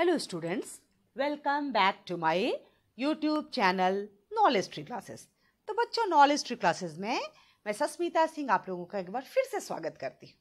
hello students welcome back to my YouTube channel knowledge tree classes तो बच्चों knowledge tree classes में मैं सस्मिता सिंह आप लोगों का एक बार फिर से स्वागत करती हूँ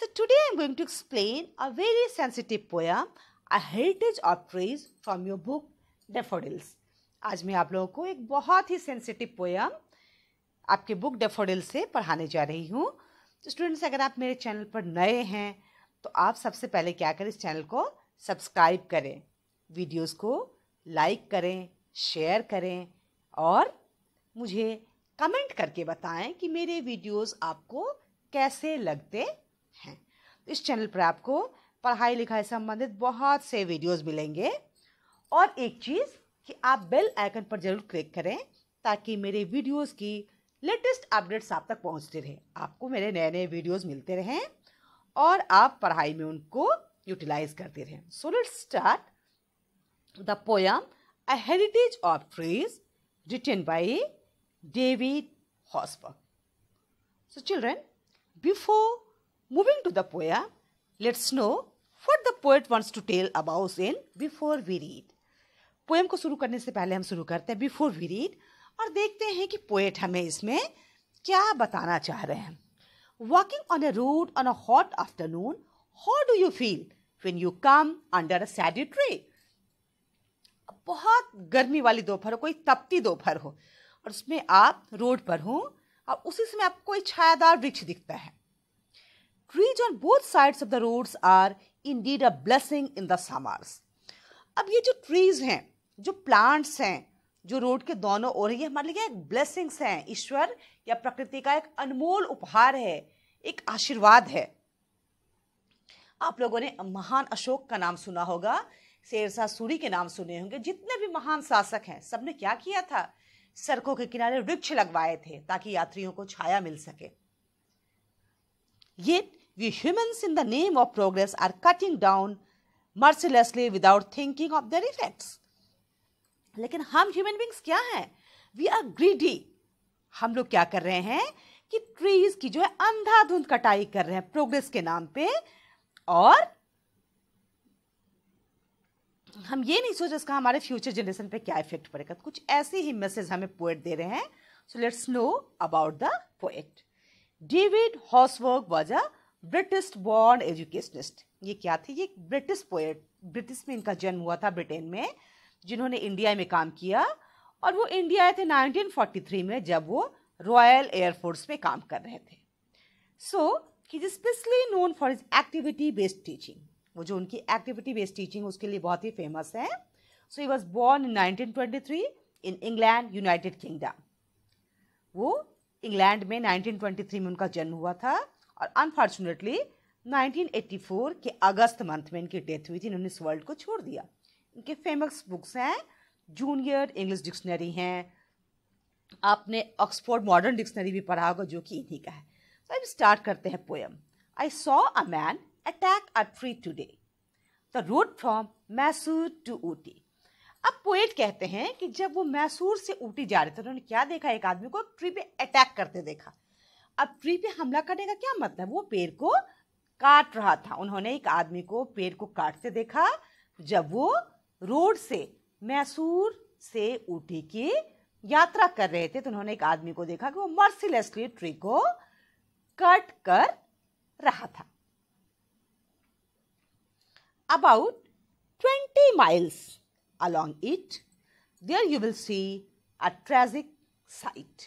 so today I am going to explain a very sensitive poem a heritage of trees from your book Daffodils आज मैं आप लोगों को एक बहुत ही सेंसिटिव पोयम आपके बुक डेफोडिल्स से पढ़ाने जा रही हूँ स्टूडेंट्स तो अगर आप मेरे चैनल पर नए हैं तो आप सबसे पहले क्या करें इस चैनल को सब्सक्राइब करें वीडियोस को लाइक करें शेयर करें और मुझे कमेंट करके बताएं कि मेरे वीडियोस आपको कैसे लगते हैं तो इस चैनल पर आपको पढ़ाई लिखाई संबंधित बहुत से वीडियोस मिलेंगे और एक चीज़ कि आप बेल आइकन पर ज़रूर क्लिक करें ताकि मेरे वीडियोस की लेटेस्ट अपडेट्स आप तक पहुंचते रहें आपको मेरे नए नए वीडियोस मिलते रहें और आप पढ़ाई में उनको यूटिलाइज करते रहें so let start the poem a heritage of trees written by David Horsburgh so children before moving to the poem let's know for the poet wants to tell about in before we read poem को शुरू करने से पहले हम शुरू करते हैं before we read और देखते हैं कि पोएट हमें इसमें क्या बताना चाह रहे हैं walking on a road on a hot afternoon how do you feel when you come under a shady tree बहुत गर्मी वाली दोपहर हो कोई तपती दोपहर हो और उसमें आप रोड पर हो और उसी समय आपको कोई छायादार वृक्ष दिखता है trees on both sides of the roads are indeed a blessing in the summers अब ये जो ट्रीज हैं जो प्लांट्स हैं जो रोड के दोनों ओर ये हमारे लिए एक ब्लेसिंग्स हैं ईश्वर या प्रकृति का एक अनमोल उपहार है एक आशीर्वाद है आप लोगों ने महान अशोक का नाम सुना होगा शेरशाह सूरी के नाम सुने होंगे जितने भी महान शासक हैं सबने क्या किया था सड़कों के किनारे वृक्ष लगवाए थे ताकि यात्रियों को छाया मिल सके ये we humans in the name of progress are cutting down mercilessly without thinking of their effects लेकिन हम ह्यूमन बींग्स क्या हैं वी आर ग्रीडी हम लोग क्या कर रहे हैं कि ट्रीज की जो है अंधाधुंध कटाई कर रहे हैं प्रोग्रेस के नाम पे और हम ये नहीं सोच इसका हमारे फ्यूचर जनरेशन पे क्या इफेक्ट पड़ेगा कुछ ऐसे ही मैसेज हमें पोएट दे रहे हैं so let's know about the poet David हॉसवर्क was a British born educationist ये क्या थे ये ब्रिटिश पोएट ब्रिटिश में इनका जन्म हुआ था ब्रिटेन में जिन्होंने इंडिया में काम किया और वो इंडिया आए थे 1943 में जब वो रॉयल एयरफोर्स में काम कर रहे थे so so, he is specially known for his activity based teaching वो जो उनकी एक्टिविटी बेस्ड टीचिंग उसके लिए बहुत ही फेमस है so he was born in nineteen twenty three in England United Kingdom वो इंग्लैंड में 1923 में उनका जन्म हुआ था और अनफॉर्चुनेटली 1984 के अगस्त मंथ में इनकी डेथ हुई थी इन्होंने इस वर्ल्ड को छोड़ दिया इनके फेमस बुक्स हैं जूनियर इंग्लिश डिक्शनरी हैं आपने ऑक्सफोर्ड मॉडर्न डिक्शनरी भी पढ़ा होगा जो कि इन्हीं का है तो अब स्टार्ट करते हैं poem I saw a man attack a tree today the route from Mysore to Ooty अब पोएट कहते हैं कि जब वो मैसूर से ऊटी जा रहे थे तो उन्होंने क्या देखा एक आदमी को ट्री पे अटैक करते देखा अब ट्री पे हमला करने का क्या मतलब वो पेड़ को काट रहा था उन्होंने एक आदमी को पेड़ को काटते देखा जब वो रोड से मैसूर से ऊटी की यात्रा कर रहे थे तो उन्होंने एक आदमी को देखा कि वो मर्सिलेसली ट्री को कट कर रहा था about twenty miles along it there you will see a tragic sight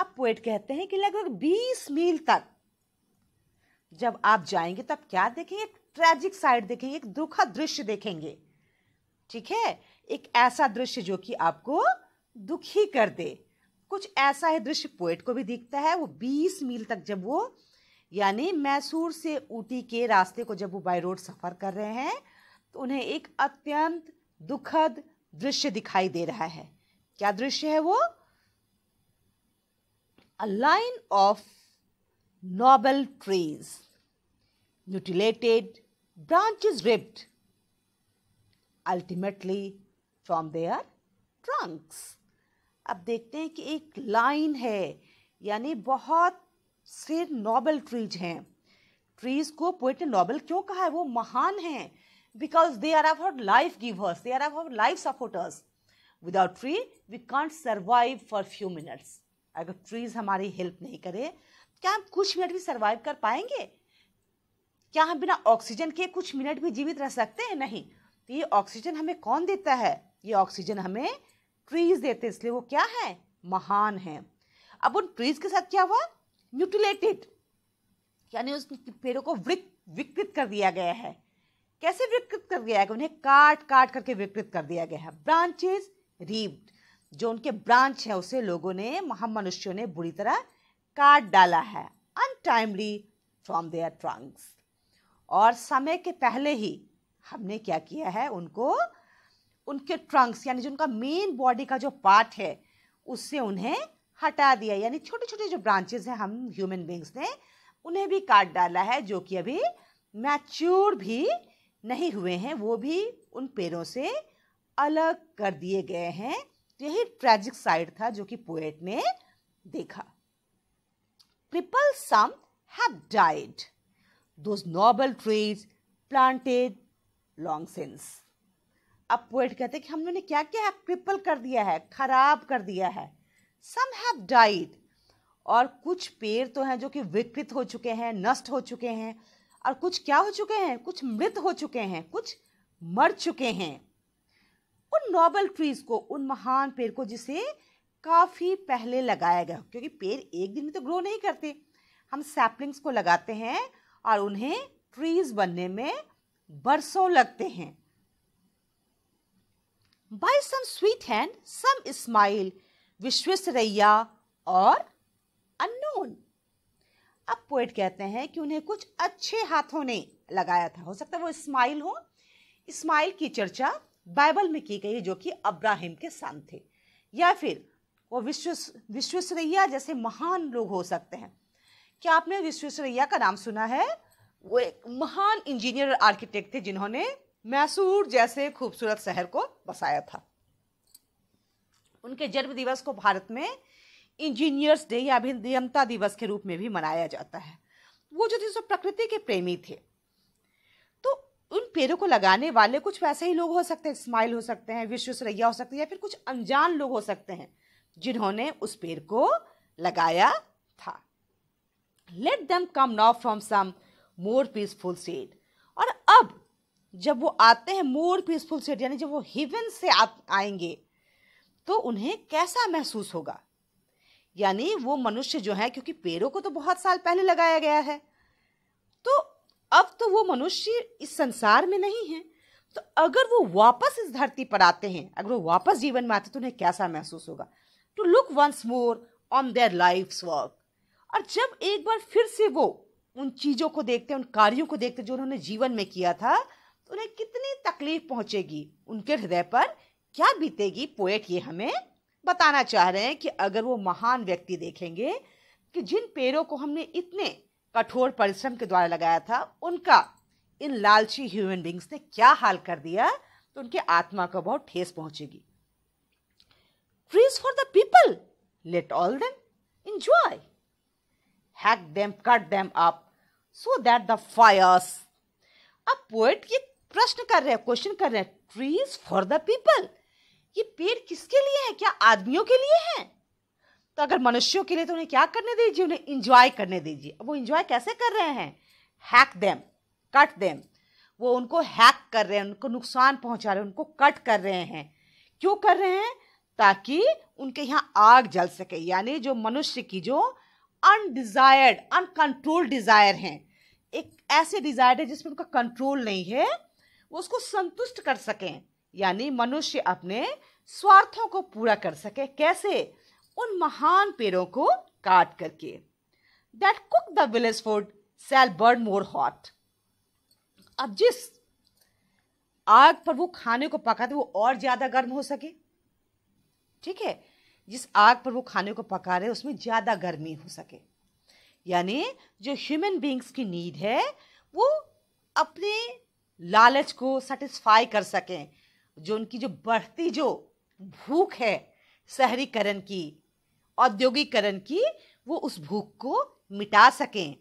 अब पोएट कहते हैं कि लगभग बीस मील तक जब आप जाएंगे तब क्या देखेंगे एक ट्रेजिक साइड देखेंगे एक दुखद दृश्य देखेंगे ठीक है एक ऐसा दृश्य जो कि आपको दुखी कर दे कुछ ऐसा ही दृश्य पोइट को भी दिखता है वो 20 मील तक जब वो यानी मैसूर से ऊटी के रास्ते को जब वो बाई रोड सफ़र कर रहे हैं तो उन्हें एक अत्यंत दुखद दृश्य दिखाई दे रहा है क्या दृश्य है वो a line of noble trees mutilated branches ripped ultimately from their trunks अब देखते हैं कि एक लाइन है यानी बहुत से नॉबल ट्रीज हैं ट्रीज को पोइट ने नॉबल क्यों कहा है वो महान हैं because they are our life givers they are our life supporters without tree we can't survive for few minutes अगर ट्रीज हमारी हेल्प नहीं करे क्या हम कुछ मिनट भी सर्वाइव कर पाएंगे क्या हम बिना ऑक्सीजन के कुछ मिनट भी जीवित रह सकते हैं नहीं तो ये ऑक्सीजन हमें कौन देता है ये ऑक्सीजन हमें ट्रीज देते इसलिए वो क्या है महान है अब उन ट्रीज के साथ क्या हुआ म्यूटिलेटेड यानी उस पेड़ों को विकृत कर दिया गया है कैसे विकृत कर दिया गया उन्हें काट काट करके विकृत कर दिया गया है ब्रांचेज रीब्ड जो उनके ब्रांच है उसे लोगों ने महामनुष्यों ने बुरी तरह काट डाला है अनटाइमली फ्रॉम देयर ट्रंक्स और समय के पहले ही हमने क्या किया है उनको उनके ट्रंक्स यानी जो उनका मेन बॉडी का जो पार्ट है उससे उन्हें हटा दिया यानी छोटे छोटे जो ब्रांचेस हैं हम ह्यूमन बींग्स ने उन्हें भी काट डाला है जो कि अभी मैच्योर भी नहीं हुए हैं वो भी उन पेड़ों से अलग कर दिए गए हैं यही ट्रैजिक साइड था जो कि पोएट ने देखा people some have died those noble trees planted long since अब पोइट कहते हैं कि हमने क्या क्या है क्रिपल कर दिया है खराब कर दिया है सम हैव डाइड और कुछ पेड़ तो हैं जो कि विकृत हो चुके हैं नष्ट हो चुके हैं और कुछ क्या हो चुके हैं कुछ मृत हो चुके हैं कुछ मर चुके हैं उन नॉबल ट्रीज को उन महान पेड़ को जिसे काफ़ी पहले लगाया गया क्योंकि पेड़ एक दिन में तो ग्रो नहीं करते हम सैपलिंग्स को लगाते हैं और उन्हें ट्रीज बनने में बरसों लगते हैं by some sweet hand some smile Visvesvaraya और अनोन अब पोइट कहते हैं कि उन्हें कुछ अच्छे हाथों ने लगाया था हो सकता है वो इस्माइल हो इस्माइल की चर्चा बाइबल में की गई जो कि अब्राहिम के सन थे या फिर वो विश्व विश्वेश्वरैया जैसे महान लोग हो सकते हैं क्या आपने विश्वेश्वरैया का नाम सुना है वो एक महान इंजीनियर आर्किटेक्ट थे जिन्होंने मैसूर जैसे खूबसूरत शहर को बसाया था उनके जन्म दिवस को भारत में इंजीनियर्स डे या अभिनियमता दिवस के रूप में भी मनाया जाता है वो जो थे सो प्रकृति के प्रेमी थे तो उन पेड़ों को लगाने वाले कुछ वैसे ही लोग हो सकते हैं स्माइल हो सकते हैं विश्वसरैया हो सकते हैं या फिर कुछ अनजान लोग हो सकते हैं जिन्होंने उस पेड़ को लगाया था let them come now from some more peaceful state जब वो आते हैं मोर पीसफुल सेट यानी जब वो हिवन से आ, आएंगे तो उन्हें कैसा महसूस होगा यानी वो मनुष्य जो है क्योंकि पेड़ों को तो बहुत साल पहले लगाया गया है तो अब तो वो मनुष्य इस संसार में नहीं है तो अगर वो वापस इस धरती पर आते हैं अगर वो वापस जीवन में आते तो उन्हें कैसा महसूस होगा to look once more on their life work और जब एक बार फिर से वो उन चीज़ों को देखते हैं उन कार्यों को देखते जो उन्होंने जीवन में किया था तो उन्हें कितनी तकलीफ पहुंचेगी उनके हृदय पर क्या बीतेगी पोएट ये हमें बताना चाह रहे हैं कि अगर वो महान व्यक्ति देखेंगे कि जिन पेड़ों को हमने इतने कठोर परिश्रम के द्वारा लगाया था उनका इन लालची ह्यूमन बींग्स ने क्या हाल कर दिया तो उनकी आत्मा को बहुत ठेस पहुंचेगी trees for the people let all them enjoy hack them cut them up so that the fires अब पोएट ये प्रश्न कर रहे हैं क्वेश्चन कर रहे हैं ट्रीज फॉर द पीपल ये पेड़ किसके लिए है क्या आदमियों के लिए है तो अगर मनुष्यों के लिए तो उन्हें क्या करने दीजिए उन्हें इंजॉय करने दीजिए वो इंजॉय कैसे कर रहे हैं हैक देम कट देम वो उनको हैक कर रहे हैं उनको नुकसान पहुंचा रहे हैं उनको कट कर रहे हैं क्यों कर रहे हैं ताकि उनके यहाँ आग जल सके यानी जो मनुष्य की जो अनडिज़ायर्ड अनकंट्रोल डिज़ायर हैं एक ऐसे डिज़ायर है जिसमें उनका कंट्रोल नहीं है उसको संतुष्ट कर सकें यानी मनुष्य अपने स्वार्थों को पूरा कर सके कैसे उन महान पेड़ों को काट करके that cook the village food shall burn more hot अब जिस आग पर वो खाने को पकाते वो और ज़्यादा गर्म हो सके ठीक है जिस आग पर वो खाने को पका रहे उसमें ज़्यादा गर्मी हो सके यानी जो ह्यूमन बींग्स की नीड है वो अपने लालच को सेटिस्फाई कर सकें जो उनकी जो बढ़ती जो भूख है शहरीकरण की औद्योगिकरण की वो उस भूख को मिटा सकें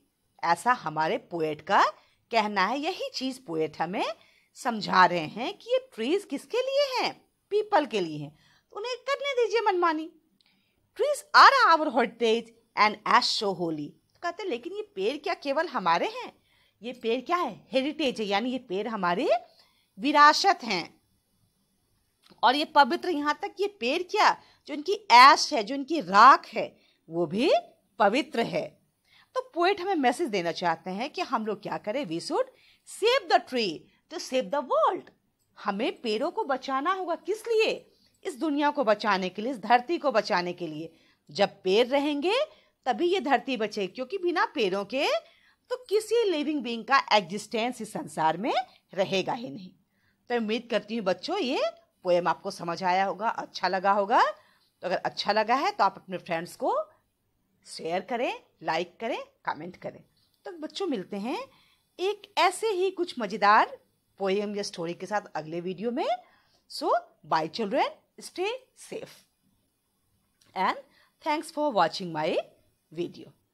ऐसा हमारे पोएट का कहना है यही चीज़ पोएट हमें समझा रहे हैं कि ये ट्रीज़ किसके लिए हैं पीपल के लिए हैं तो उन्हें करने दीजिए मनमानी trees are our hostages and ash show holy तो कहते लेकिन ये पेड़ क्या केवल हमारे हैं ये पेड़ क्या है हेरिटेज है यानी ये पेड़ हमारे विरासत हैं और ये पवित्र यहाँ तक ये पेड़ क्या जो इनकी ऐश है जो इनकी राख है वो भी पवित्र है तो पोइट हमें मैसेज देना चाहते हैं कि हम लोग क्या करें we should save the tree to save the world हमें पेड़ों को बचाना होगा किस लिए इस दुनिया को बचाने के लिए इस धरती को बचाने के लिए जब पेड़ रहेंगे तभी ये धरती बचेगी क्योंकि बिना पेड़ों के तो किसी लिविंग बींग का एग्जिस्टेंस इस संसार में रहेगा ही नहीं तो उम्मीद करती हूँ बच्चों ये पोएम आपको समझ आया होगा अच्छा लगा होगा तो अगर अच्छा लगा है तो आप अपने फ्रेंड्स को शेयर करें लाइक करें कमेंट करें तो बच्चों मिलते हैं एक ऐसे ही कुछ मज़ेदार पोएम या स्टोरी के साथ अगले वीडियो में so bye children stay safe and thanks for watching my video